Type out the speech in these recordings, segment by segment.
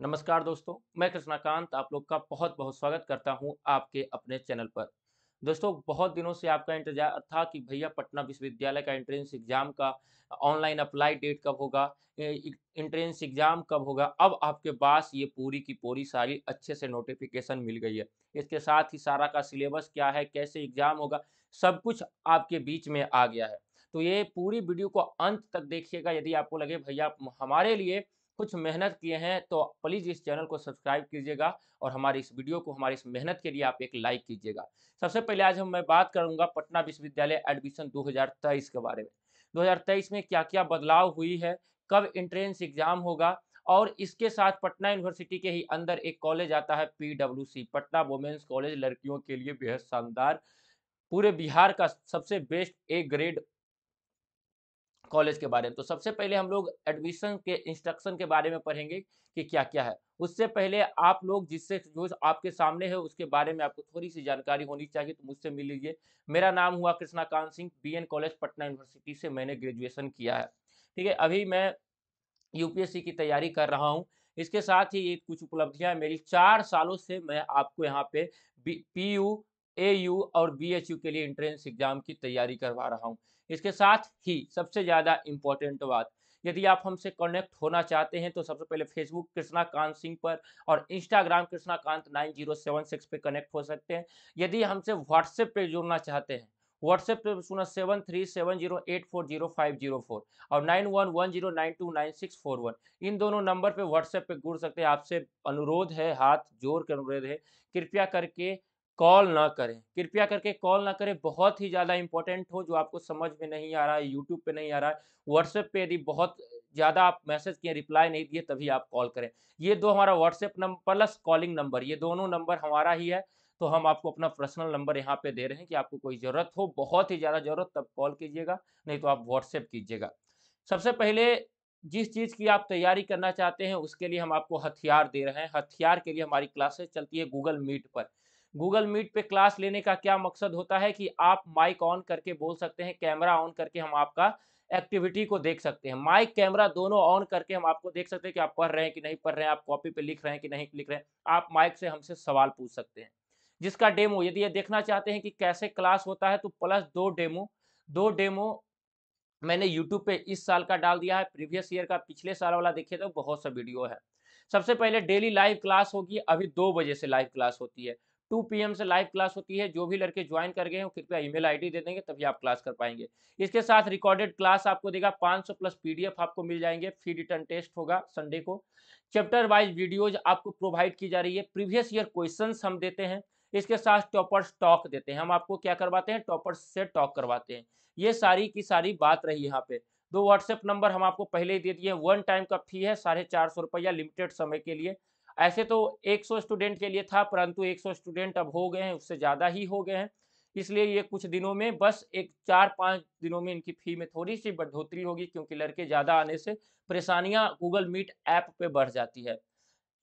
नमस्कार दोस्तों मैं कृष्णाकांत आप लोग का बहुत बहुत स्वागत करता हूं आपके अपने चैनल पर दोस्तों बहुत दिनों से आपका इंतजार था कि भैया पटना विश्वविद्यालय का एंट्रेंस एग्जाम का ऑनलाइन अप्लाई डेट कब होगा एंट्रेंस एग्जाम कब होगा अब आपके पास ये पूरी की पूरी सारी अच्छे से नोटिफिकेशन मिल गई है इसके साथ ही सारा का सिलेबस क्या है कैसे एग्जाम होगा सब कुछ आपके बीच में आ गया है तो ये पूरी वीडियो को अंत तक देखिएगा यदि आपको लगे भैया हमारे लिए कुछ मेहनत किए हैं तो प्लीज़ इस चैनल को सब्सक्राइब कीजिएगा और हमारी इस वीडियो को हमारी इस मेहनत के लिए आप एक लाइक कीजिएगा सबसे पहले आज हम मैं बात करूंगा पटना विश्वविद्यालय एडमिशन दो के बारे में दो में क्या क्या बदलाव हुई है कब इंट्रेंस एग्जाम होगा और इसके साथ पटना यूनिवर्सिटी के ही अंदर एक कॉलेज आता है पीडब्ल्यूसी पटना वोमेंस कॉलेज लड़कियों के लिए बेहद शानदार पूरे बिहार का सबसे बेस्ट ए ग्रेड कॉलेज के बारे में तो सबसे पहले हम लोग एडमिशन के इंस्ट्रक्शन के बारे में पढ़ेंगे कि क्या क्या है उससे पहले आप लोग जिससे जो आपके सामने है उसके बारे में आपको थोड़ी सी जानकारी होनी चाहिए तो मुझसे मिल लीजिए मेरा नाम हुआ Krishnakant Singh B college Patna university से मैंने ग्रेजुएशन किया है ठीक है अभी मैं यूपीएससी की तैयारी कर रहा हूँ इसके साथ ही ये कुछ उपलब्धियां मेरी चार सालों से मैं आपको यहाँ पे पी यू ए यू और बी एच यू के लिए इंट्रेंस एग्जाम की तैयारी करवा रहा हूँ इसके साथ ही सबसे ज़्यादा इम्पोर्टेंट बात यदि आप हमसे कनेक्ट होना चाहते हैं तो सबसे पहले फेसबुक कृष्णा कांत सिंह पर और Instagram Krishna Kant nine zero seven six पर कनेक्ट हो सकते हैं यदि हमसे व्हाट्सएप पर जुड़ना चाहते हैं व्हाट्सएप पे सुना seven three seven zero eight four zero five zero four और nine one one zero nine two nine six four one इन दोनों नंबर पे व्हाट्सएप पे जुड़ सकते हैं आपसे अनुरोध है हाथ जोड़ कर अनुरोध है कृपया करके कॉल ना करें कृपया करके कॉल ना करें बहुत ही ज़्यादा इंपॉर्टेंट हो जो आपको समझ में नहीं आ रहा है यूट्यूब पे नहीं आ रहा है व्हाट्सएप पे यदि बहुत ज़्यादा आप मैसेज किए रिप्लाई नहीं दिए तभी आप कॉल करें ये दो हमारा WhatsApp number plus calling number ये दोनों नंबर हमारा ही है तो हम आपको अपना पर्सनल नंबर यहाँ पे दे रहे हैं कि आपको कोई ज़रूरत हो बहुत ही ज़्यादा ज़रूरत तब कॉल कीजिएगा नहीं तो आप व्हाट्सएप कीजिएगा सबसे पहले जिस चीज़ की आप तैयारी करना चाहते हैं उसके लिए हम आपको हथियार दे रहे हैं हथियार के लिए हमारी क्लासेस चलती है गूगल मीट पर गूगल मीट पे क्लास लेने का क्या मकसद होता है कि आप माइक ऑन करके बोल सकते हैं कैमरा ऑन करके हम आपका एक्टिविटी को देख सकते हैं माइक कैमरा दोनों ऑन करके हम आपको देख सकते हैं कि आप पढ़ रहे हैं कि नहीं पढ़ रहे हैं आप कॉपी पे लिख रहे हैं कि नहीं लिख रहे हैं आप माइक से हमसे सवाल पूछ सकते हैं जिसका डेमो यदि ये देखना चाहते हैं कि कैसे क्लास होता है तो प्लस दो डेमो दो डेमो मैंने यूट्यूब पे इस साल का डाल दिया है प्रीवियस ईयर का पिछले साल वाला देखिए तो बहुत सा वीडियो है सबसे पहले डेली लाइव क्लास होगी अभी दो बजे से लाइव क्लास होती है टू पी से लाइव क्लास होती है जो भी लड़के ज्वाइन कर गए हो कृपया ईमेल आईडी दे देंगे तभी आप क्लास कर पाएंगे इसके साथ रिकॉर्डेड क्लास आपको देगा 500 प्लस पीडीएफ आपको मिल जाएंगे फी रिटर्न टेस्ट होगा संडे को चैप्टर वाइज वीडियोज आपको प्रोवाइड की जा रही है प्रीवियस ईयर क्वेश्चन हम देते हैं इसके साथ टॉपर टॉक देते हैं हम आपको क्या करवाते हैं टॉपर से टॉक करवाते हैं ये सारी की सारी बात रही यहाँ पे दो व्हाट्सएप नंबर हम आपको पहले ही दे दिए वन टाइम का फी है साढ़े चार सौ रुपया लिमिटेड समय के लिए ऐसे तो 100 स्टूडेंट के लिए था परंतु 100 स्टूडेंट अब हो गए हैं उससे ज़्यादा ही हो गए हैं इसलिए ये कुछ दिनों में बस एक चार पाँच दिनों में इनकी फ़ी में थोड़ी सी बढ़ोतरी होगी क्योंकि लड़के ज़्यादा आने से परेशानियाँ गूगल मीट ऐप पर बढ़ जाती है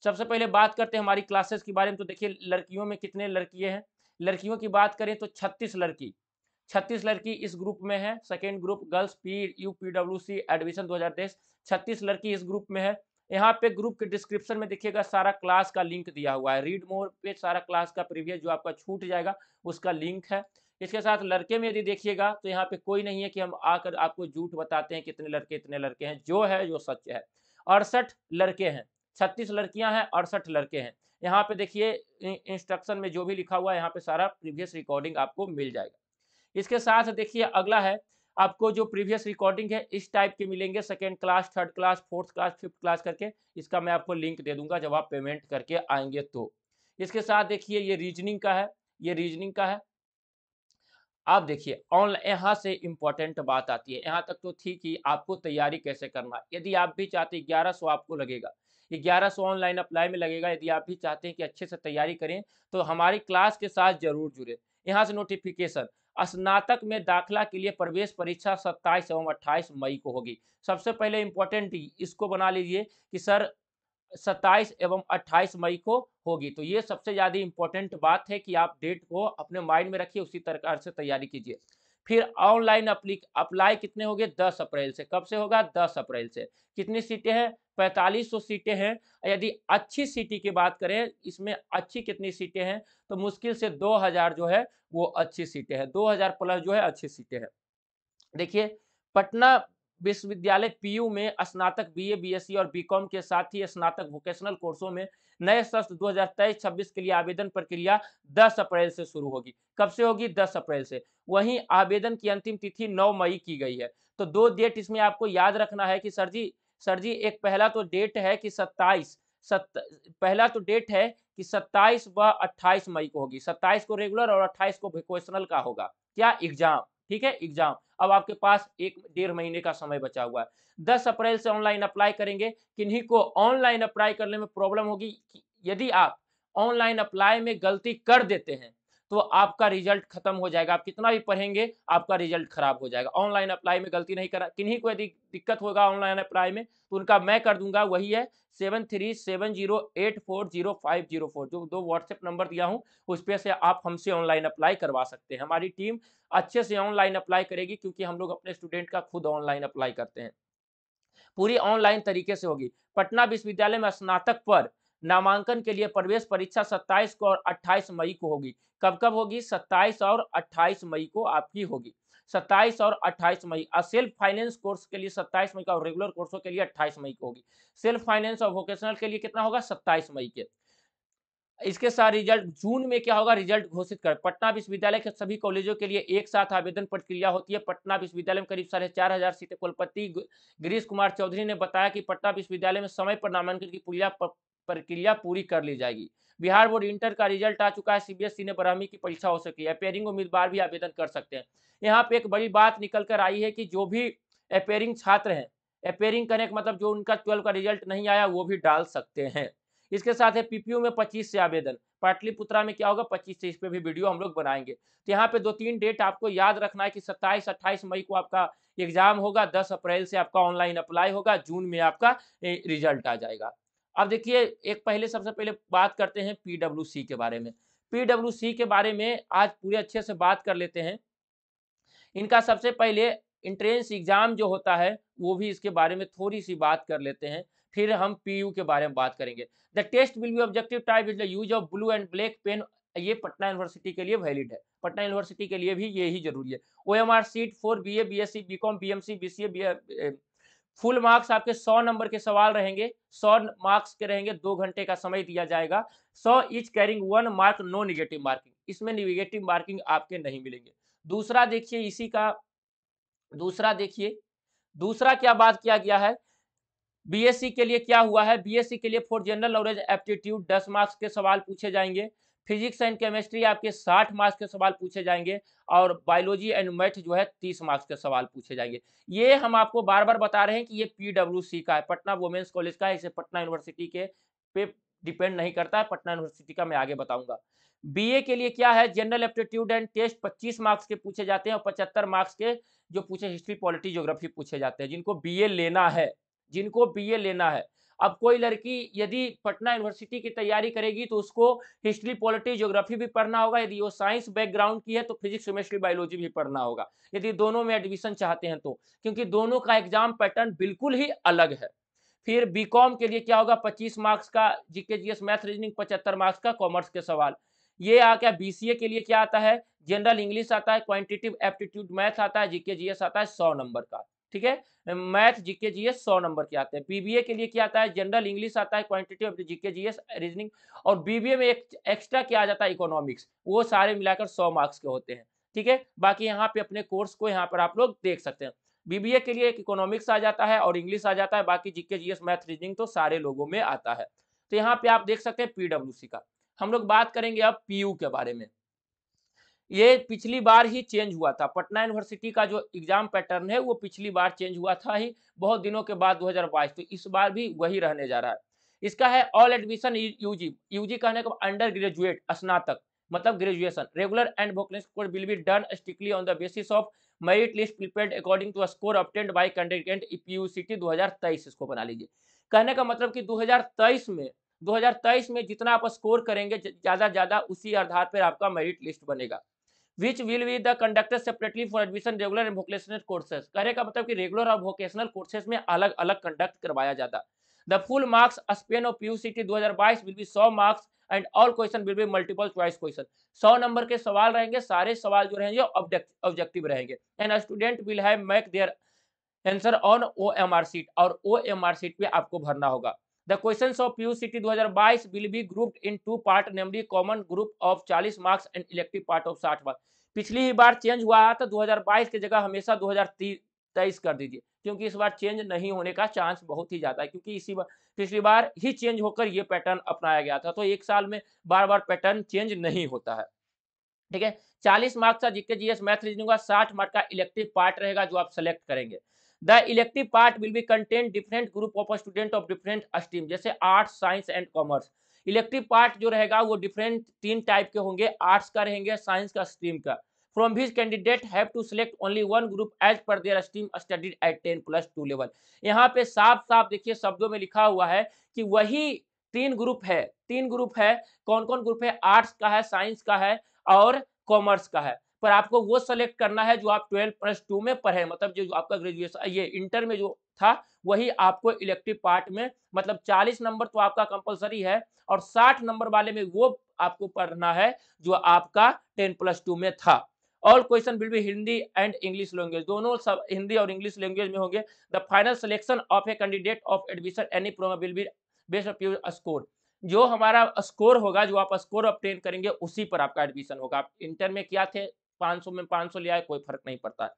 सबसे पहले बात करते हैं हमारी क्लासेस के बारे में तो देखिए लड़कियों में कितने लड़किए हैं लड़कियों की बात करें तो छत्तीस लड़की छत्तीस लड़की इस ग्रुप में है second group girls P U P W C admission दो हजार छत्तीस लड़की इस ग्रुप में है यहाँ पे ग्रुप के डिस्क्रिप्शन में देखिएगा सारा क्लास का लिंक दिया हुआ है रीड मोर पे सारा क्लास का प्रीवियस जो आपका छूट जाएगा उसका लिंक है इसके साथ लड़के में यदि देखिएगा तो यहाँ पे कोई नहीं है कि हम आकर आपको झूठ बताते हैं कितने लड़के इतने लड़के हैं जो है जो सच है अड़सठ लड़के हैं छत्तीस लड़कियां हैं अड़सठ लड़के हैं यहाँ पे देखिए इंस्ट्रक्शन में जो भी लिखा हुआ है यहाँ पे सारा प्रीवियस रिकॉर्डिंग आपको मिल जाएगा इसके साथ देखिए अगला है आपको जो प्रीवियस रिकॉर्डिंग है इस टाइप के मिलेंगे second class third class fourth class fifth class करके इसका मैं आपको लिंक दे दूंगा जब आप पेमेंट करके आएंगे तो इसके साथ देखिए ये रीजनिंग का है ये रीजनिंग का है आप देखिए ऑनलाइन यहाँ से इम्पोर्टेंट बात आती है यहाँ तक तो थी कि आपको तैयारी कैसे करना यदि आप भी चाहते हैं ग्यारह सौ आपको लगेगा ग्यारह सौ ऑनलाइन अप्लाई में लगेगा यदि आप भी चाहते हैं कि अच्छे से तैयारी करें तो हमारी क्लास के साथ जरूर जुड़े यहाँ से नोटिफिकेशन स्नातक में दाखिला के लिए प्रवेश परीक्षा 27 एवं 28 मई को होगी सबसे पहले इम्पोर्टेंट इसको बना लीजिए कि सर 27 एवं 28 मई को होगी तो ये सबसे ज़्यादा इम्पोर्टेंट बात है कि आप डेट को अपने माइंड में रखिए उसी प्रकार से तैयारी कीजिए फिर ऑनलाइन अप्लाई कितने होंगे 10 अप्रैल से कब से होगा 10 अप्रैल से कितनी सीटें हैं पैंतालीस सौ सीटें हैं यदि अच्छी सिटी की बात करें इसमें अच्छी कितनी सीटें हैं तो मुश्किल से 2000 जो है वो अच्छी सीटें हैं 2000 प्लस जो है अच्छी सीटें हैं देखिए पटना विश्वविद्यालय पीयू में स्नातक बीए बीएससी और बीकॉम के साथ ही स्नातक वोकेशनल कोर्सों में नए सत्र 2023-26 के लिए आवेदन प्रक्रिया 10 अप्रैल से शुरू होगी कब से होगी 10 अप्रैल से वहीं आवेदन की अंतिम तिथि 9 मई की गई है तो दो डेट इसमें आपको याद रखना है कि सर जी सर जी एक पहला तो डेट है कि सत्ताईस सत पहला तो डेट है कि 27 व 28 मई को होगी 27 को रेगुलर और 28 को वोकेशनल का होगा क्या एग्जाम ठीक है एग्जाम अब आपके पास एक डेढ़ महीने का समय बचा हुआ है दस अप्रैल से ऑनलाइन अप्लाई करेंगे किन्हीं को ऑनलाइन अप्लाई करने में प्रॉब्लम होगी यदि आप ऑनलाइन अप्लाई में गलती कर देते हैं तो आपका रिजल्ट खत्म हो जाएगा आप कितना भी पढ़ेंगे आपका रिजल्ट खराब हो जाएगा ऑनलाइन अप्लाई में गलती नहीं करा किन्हीं को यदि दिक्कत होगा ऑनलाइन अप्लाई में तो उनका मैं कर दूंगा वही है seven three seven zero eight four zero five zero four जो दो व्हाट्सएप नंबर दिया हूँ उस पर से आप हमसे ऑनलाइन अप्लाई करवा सकते हैं हमारी टीम अच्छे से ऑनलाइन अप्लाई करेगी क्योंकि हम लोग अपने स्टूडेंट का खुद ऑनलाइन अप्लाई करते हैं पूरी ऑनलाइन तरीके से होगी पटना विश्वविद्यालय में स्नातक पर नामांकन के लिए प्रवेश परीक्षा 27 को और 28 मई को होगी कब कब होगी 27 और 28 मई को आपकी होगी 27 और 28 मई और सेल्फ फाइनेंस कोर्स के लिए 27 मई का और रेगुलर कोर्सों के लिए 28 मई को होगी सेल्फ फाइनेंस और वोकेशनल के लिए कितना होगा 27 मई के इसके साथ रिजल्ट जून में क्या होगा रिजल्ट घोषित कर पटना विश्वविद्यालय के सभी कॉलेजों के लिए एक साथ आवेदन प्रक्रिया होती है पटना विश्वविद्यालय में करीब साढ़े चार हजार सीटें कुलपति गिरीश कुमार चौधरी ने बताया कि पटना विश्वविद्यालय में समय पर नामांकन की प्रक्रिया प्रक्रिया पूरी कर ली जाएगी बिहार बोर्ड इंटर का रिजल्ट आ चुका है सीबीएसई ने बारहवीं की परीक्षा हो सकी है अपेयरिंग उम्मीदवार भी आवेदन कर सकते हैं यहाँ पे एक बड़ी बात निकल कर आई है कि जो भी अपेयरिंग छात्र हैं अपेयरिंग करने का मतलब जो उनका ट्वेल्व का रिजल्ट नहीं आया वो भी डाल सकते हैं इसके साथ है पीपीयू में पच्चीस से आवेदन पाटलिपुत्रा में क्या होगा पच्चीस से इस पर भी वीडियो हम लोग बनाएंगे तो यहाँ पे दो तीन डेट आपको याद रखना है कि सत्ताईस अट्ठाईस मई को आपका एग्जाम होगा दस अप्रैल से आपका ऑनलाइन अप्लाई होगा जून में आपका रिजल्ट आ जाएगा अब देखिए एक पहले सबसे पहले बात करते हैं पीडब्ल्यू के बारे में पीडब्ल्यू के बारे में आज पूरे अच्छे से बात कर लेते हैं इनका सबसे पहले इंट्रेंस एग्जाम जो होता है वो भी इसके बारे में थोड़ी सी बात कर लेते हैं फिर हम पीयू के बारे में बात करेंगे the test will be objective type is the use of blue and black pen ये पटना यूनिवर्सिटी के लिए वैलिड है पटना यूनिवर्सिटी के लिए भी यही जरूरी है O M R sheet four B A B S C B com B M C B C A B full marks आपके 100 नंबर के सवाल रहेंगे 100 मार्क्स के रहेंगे दो घंटे का समय दिया जाएगा 100 each carrying one mark no negative marking इसमें निगेटिव मार्किंग आपके नहीं मिलेंगे दूसरा देखिए इसी का दूसरा देखिए दूसरा क्या बात किया गया है बीएससी e के लिए क्या हुआ है बीएससी e के लिए फॉर जनरल नॉलेज एप्टीट्यूड दस मार्क्स के सवाल पूछे जाएंगे फिजिक्स एंड केमिस्ट्री आपके 60 मार्क्स के सवाल पूछे जाएंगे और बायोलॉजी एंड मैथ जो है 30 मार्क्स के सवाल पूछे जाएंगे ये हम आपको बार बार बता रहे हैं कि ये पीडब्ल्यूसी का है पटना वुमेंस कॉलेज का है इसे पटना यूनिवर्सिटी के पे डिपेंड नहीं करता है पटना यूनिवर्सिटी का मैं आगे बताऊंगा बीए के लिए क्या है general aptitude and test 25 marks के पूछे जाते हैं और 75 मार्क्स के जो पूछे हिस्ट्री पॉलिटी ज्योग्राफी पूछे जाते हैं जिनको बीए लेना है जिनको बीए लेना है अब कोई लड़की यदि पटना यूनिवर्सिटी की तैयारी करेगी तो उसको हिस्ट्री पॉलिटी ज्योग्राफी भी पढ़ना होगा यदि वो साइंस बैकग्राउंड की है तो फिजिक्स केमिस्ट्री बायोलॉजी भी पढ़ना होगा यदि दोनों में एडमिशन चाहते हैं तो क्योंकि दोनों का एग्जाम पैटर्न बिल्कुल ही अलग है फिर बी के लिए क्या होगा पच्चीस मार्क्स का जीके जी मैथ रीजनिंग पचहत्तर मार्क्स का कॉमर्स के सवाल ये आ गया बीसीए के लिए क्या आता है जनरल इंग्लिश आता है क्वांटिटिव एप्टीट्यूड मैथ आता है जीके जीएस आता है सौ नंबर का ठीक है मैथ जीके जीएस सौ नंबर के आते हैं बीबीए के लिए क्या आता है जनरल इंग्लिश आता है quantity of GK GS reasoning और बीबीए में एक एक्स्ट्रा क्या आ जाता है इकोनॉमिक्स वो सारे मिलाकर सौ मार्क्स के होते हैं ठीक है बाकी यहाँ पे अपने कोर्स को यहाँ पर आप लोग देख सकते हैं बीबीए के लिए एक इकोनॉमिक्स आ जाता है और इंग्लिश आ जाता है बाकी जीके जीएस मैथ रीजनिंग तो सारे लोगों में आता है तो यहाँ पे आप देख सकते हैं पीडब्ल्यू का हम लोग बात करेंगे अब पीयू के बारे में ये पिछली बार ही चेंज हुआ था पटना यूनिवर्सिटी का जो एग्जाम पैटर्न है वो पिछली बार चेंज हुआ था ही बहुत दिनों के बाद 2022 तो इस बार भी वही रहने जा रहा है इसका है ऑल एडमिशन यूजी यूजी कहने का अंडर ग्रेजुएट स्नातक मतलब graduation regular and score will be done strictly on the basis of merit list prepare according to score obtained by candidate PUCET 2023 इसको बना लीजिए कहने का मतलब की दो में 2023 में जितना आप स्कोर करेंगे ज़्यादा ज़्यादा उसी आधार पर आपका मेरिट लिस्ट बनेगा which will be the conductor separately for admission regular and vocational courses कहने का मतलब कि रेगुलर और वोकेशनल कोर्सेज में अलग अलग कंडक्ट करवाया जाता the full marks span of PUCET two will be सौ marks and all question will be multiple choice question सौ नंबर के सवाल रहेंगे सारे सवाल जो रहेंगे ऑब्जेक्टिव रहेंगे and student will have make their answer on O M R sheet और ओ एम आर सीट पे आपको भरना होगा the question of PU will be in two part common group of marks and elective part of marks पिछली ही बार change हुआ था की जगह हमेशा कर दीजिए क्योंकि इस बार चेंज नहीं होने का चांस बहुत ही ज़्यादा है क्योंकि इसी बार पिछली बार ही चेंज होकर ये पैटर्न अपनाया गया था तो एक साल में बार बार पैटर्न चेंज नहीं होता है ठीक है 40 मार्क्स का जीके जीएस मैथ रीजनिंग का 60 मार्क्स का इलेक्टिव पार्ट रहेगा जो आप सेलेक्ट करेंगे the elective part will be contain different group of student of different stream जैसे arts science and commerce elective part जो रहेगा वो डिफरेंट तीन टाइप के होंगे आर्ट्स का रहेंगे साइंस का स्ट्रीम का from his candidate have to select only one group as per their stream studied at ten plus two level यहाँ पे साफ साफ देखिए शब्दों में लिखा हुआ है कि वही तीन ग्रुप है तीन ग्रुप है कौन कौन ग्रुप है आर्ट्स का है साइंस का है और कॉमर्स का है पर आपको वो सेलेक्ट करना है जो आप ट्वेल्व प्लस टू में पढ़े मतलब जो आपका ग्रेजुएशन ये इंटर में जो था वही आपको इलेक्टिव पार्ट में मतलब 40 नंबर तो आपका कंपलसरी है और 60 नंबर वाले में वो आपको पढ़ना है जो आपका 10 प्लस टू में था all question will be Hindi and English language दोनों सब हिंदी और इंग्लिश लैंग्वेज में होंगे the final selection of a candidate of admission any program will be based of your score जो हमारा स्कोर होगा जो आप स्कोर ऑप्टेन करेंगे उसी पर आपका एडमिशन होगा आप इंटर में क्या थे 500 में 500 लिया है कोई फर्क नहीं पड़ता है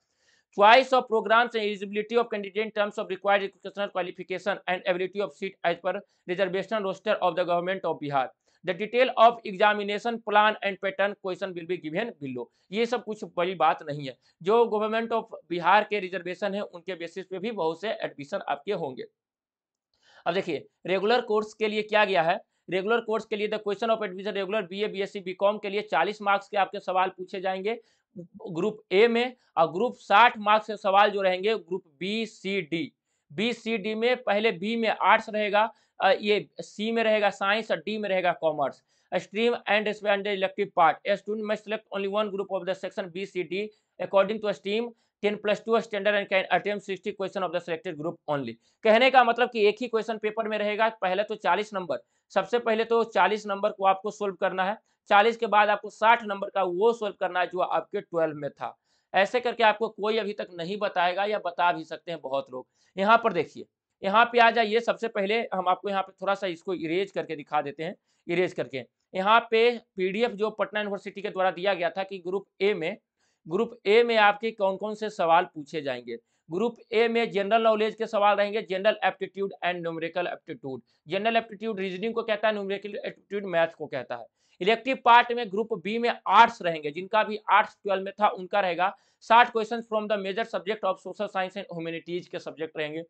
choice of programs and eligibility of candidate terms of required educational qualification and ability of seat as per reservation roster of the government of Bihar the detail of examination plan and pattern question will be given below ये सब कुछ बड़ी बात नहीं है जो government of Bihar के reservation है उनके बेसिस पे भी बहुत से एडमिशन आपके होंगे अब देखिए रेगुलर कोर्स के लिए क्या गया है रेगुलर कोर्स के लिए the question of admission regular B BSc BCom के लिए चालीस मार्क्स के आपके सवाल पूछे जाएंगे ग्रुप ए में और ग्रुप साठ मार्क्स के सवाल जो रहेंगे group B C D B C D में पहले बी में आर्ट्स रहेगा ये सी में रहेगा साइंस और डी में रहेगा commerce stream and under elective part a student may select only one group of the section B C D according to stream ten plus two standard and can attempt sixty question of the selected group only कहने का मतलब कि एक ही question paper में रहेगा पहले तो चालीस नंबर सबसे पहले तो चालीस नंबर को आपको सोल्व करना है चालीस के बाद आपको साठ नंबर का वो सोल्व करना है जो आपके ट्वेल्व में था ऐसे करके आपको कोई अभी तक नहीं बताएगा या बता भी सकते हैं बहुत लोग यहाँ पर देखिए यहाँ पे आ जाइए सबसे पहले हम आपको यहाँ पे थोड़ा सा इसको इरेज करके दिखा देते हैं इरेज करके यहाँ पे पीडीएफ जो पटना यूनिवर्सिटी के द्वारा दिया गया था कि ग्रुप ए में ग्रुप ए में आपके कौन कौन से सवाल पूछे जाएंगे ग्रुप ए में जनरल नॉलेज के सवाल रहेंगे general aptitude and numerical aptitude general aptitude reasoning को कहता है न्यूमेरिकल एप्टीट्यूड मैथ को कहता है इलेक्टिव पार्ट में ग्रुप बी में आर्ट्स रहेंगे जिनका भी आर्ट्स ट्वेल्व में था उनका रहेगा साठ question from the major subject of social science and humanities के सब्जेक्ट रहेंगे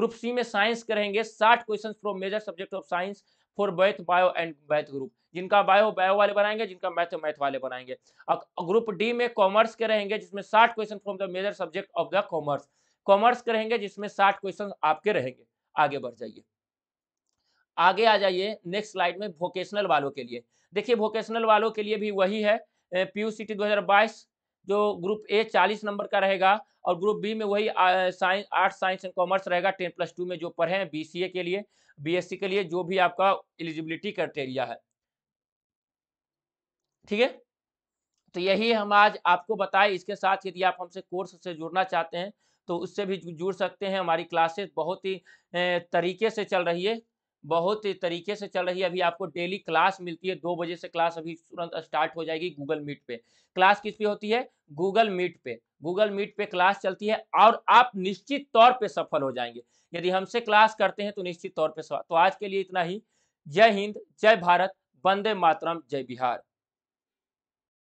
ग्रुप सी में साइंस के रहेंगे साठ question from major subject of science for both bio and math group जिनका बायो बायो वाले बनाएंगे जिनका मैथ मैथ वाले बनाएंगे ग्रुप डी में कॉमर्स के रहेंगे जिसमें साठ question from the major subject of the commerce commerce के रहेंगे जिसमें साठ क्वेश्चन आपके रहेंगे आगे बढ़ जाइए आगे आ जाइए नेक्स्ट स्लाइड में वोकेशनल वालों के लिए देखिए वोकेशनल वालों के लिए भी वही है पी सिटी 2022 जो ग्रुप ए 40 नंबर का रहेगा और ग्रुप बी में वही science arts science and commerce रहेगा टेन प्लस टू में जो पढ़े हैं बीसीए के लिए बीएससी के लिए जो भी आपका एलिजिबिलिटी क्राइटेरिया है ठीक है तो यही हम आज आपको बताए इसके साथ यदि आप हमसे कोर्स से जुड़ना चाहते हैं तो उससे भी जुड़ सकते हैं हमारी क्लासेस बहुत ही तरीके से चल रही है बहुत तरीके से चल रही है अभी आपको डेली क्लास मिलती है दो बजे से क्लास अभी तुरंत स्टार्ट हो जाएगी गूगल मीट पे क्लास किस पे होती है गूगल मीट पे गूगल मीट पे क्लास चलती है और आप निश्चित तौर पे सफल हो जाएंगे यदि हमसे क्लास करते हैं तो निश्चित तौर पे सफल तो आज के लिए इतना ही जय हिंद जय भारत वंदे मातरम जय बिहार